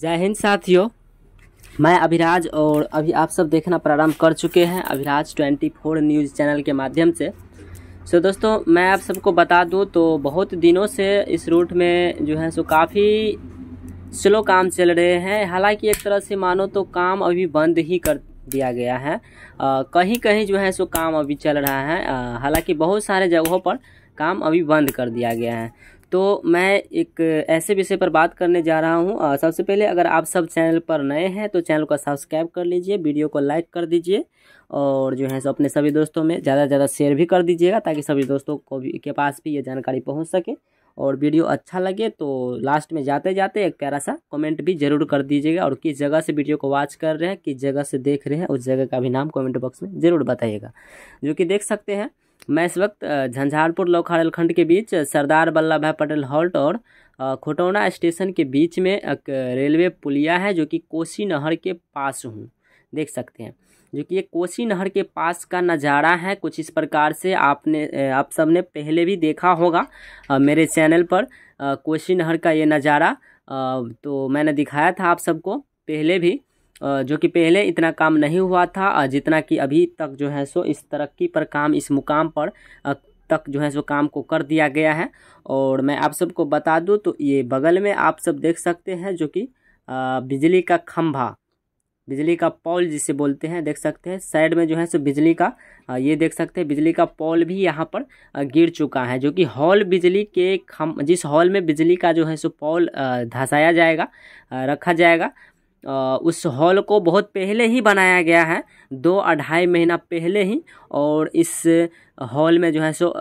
जय हिंद साथियों मैं अभिराज और अभी आप सब देखना प्रारंभ कर चुके हैं अभिराज 24 न्यूज़ चैनल के माध्यम से सो so, दोस्तों मैं आप सबको बता दूं तो बहुत दिनों से इस रूट में जो है सो काफ़ी स्लो काम चल रहे हैं हालांकि एक तरह से मानो तो काम अभी बंद ही कर दिया गया है आ, कहीं कहीं जो है सो काम अभी चल रहा है हालांकि बहुत सारे जगहों पर काम अभी बंद कर दिया गया है तो मैं एक ऐसे विषय पर बात करने जा रहा हूँ सबसे पहले अगर आप सब चैनल पर नए हैं तो चैनल को सब्सक्राइब कर लीजिए वीडियो को लाइक कर दीजिए और जो है सो अपने सभी दोस्तों में ज़्यादा से ज़्यादा शेयर भी कर दीजिएगा ताकि सभी दोस्तों को भी के पास भी ये जानकारी पहुँच सके और वीडियो अच्छा लगे तो लास्ट में जाते जाते एक प्यारा सा कमेंट भी जरूर कर दीजिएगा और किस जगह से वीडियो को वॉच कर रहे हैं किस जगह से देख रहे हैं उस जगह का भी नाम कमेंट बॉक्स में ज़रूर बताइएगा जो कि देख सकते हैं मैं इस वक्त झंझारपुर लोखाड़ल खंड के बीच सरदार वल्लभ भाई पटेल हॉल्ट और खुटौना स्टेशन के बीच में एक रेलवे पुलिया है जो कि कोसी नहर के पास हूँ देख सकते हैं जो कि ये कोसी नहर के पास का नज़ारा है कुछ इस प्रकार से आपने आप सब ने पहले भी देखा होगा मेरे चैनल पर कोसी नहर का ये नज़ारा तो मैंने दिखाया था आप सबको पहले भी जो कि पहले इतना काम नहीं हुआ था जितना कि अभी तक जो है सो इस तरक्की पर काम इस मुकाम पर तक जो है सो काम को कर दिया गया है और मैं आप सबको बता दूँ तो ये बगल में आप सब देख सकते हैं जो कि बिजली का खम्भा बिजली का पॉल जिसे बोलते हैं देख सकते हैं साइड में जो है सो बिजली का ये देख सकते हैं बिजली का पोल भी यहाँ पर गिर चुका है जो कि हॉल बिजली के खम जिस हॉल में बिजली का जो है सो पॉल धसाया जाएगा रखा जाएगा उस हॉल को बहुत पहले ही बनाया गया है दो अढ़ाई महीना पहले ही और इस हॉल में जो है सो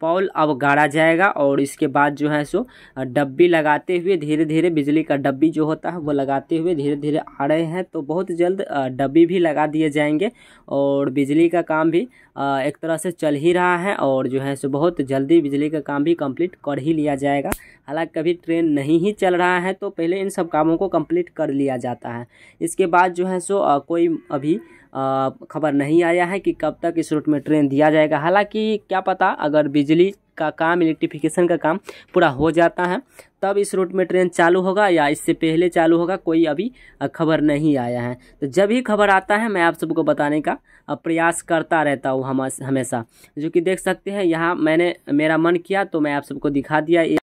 पॉल अब गाड़ा जाएगा और इसके बाद जो है सो डब्बी लगाते हुए धीरे धीरे बिजली का डब्बी जो होता है वो लगाते हुए धीरे धीरे आ रहे हैं तो बहुत जल्द डब्बी भी लगा दिए जाएंगे और बिजली का काम भी एक तरह से चल ही रहा है और जो है सो बहुत जल्दी बिजली का काम भी कम्प्लीट कर ही लिया जाएगा हालाँकि कभी ट्रेन नहीं ही चल रहा है तो पहले इन सब कामों को कम्प्लीट कर लिया जाता सकता है इसके बाद जो है सो कोई अभी खबर नहीं आया है कि कब तक इस रूट में ट्रेन दिया जाएगा हालांकि क्या पता अगर बिजली का काम इलेक्ट्रिफिकेशन का काम पूरा हो जाता है तब इस रूट में ट्रेन चालू होगा या इससे पहले चालू होगा कोई अभी खबर नहीं आया है तो जब ही खबर आता है मैं आप सबको बताने का प्रयास करता रहता हूँ हमेशा जो कि देख सकते हैं यहाँ मैंने मेरा मन किया तो मैं आप सबको दिखा दिया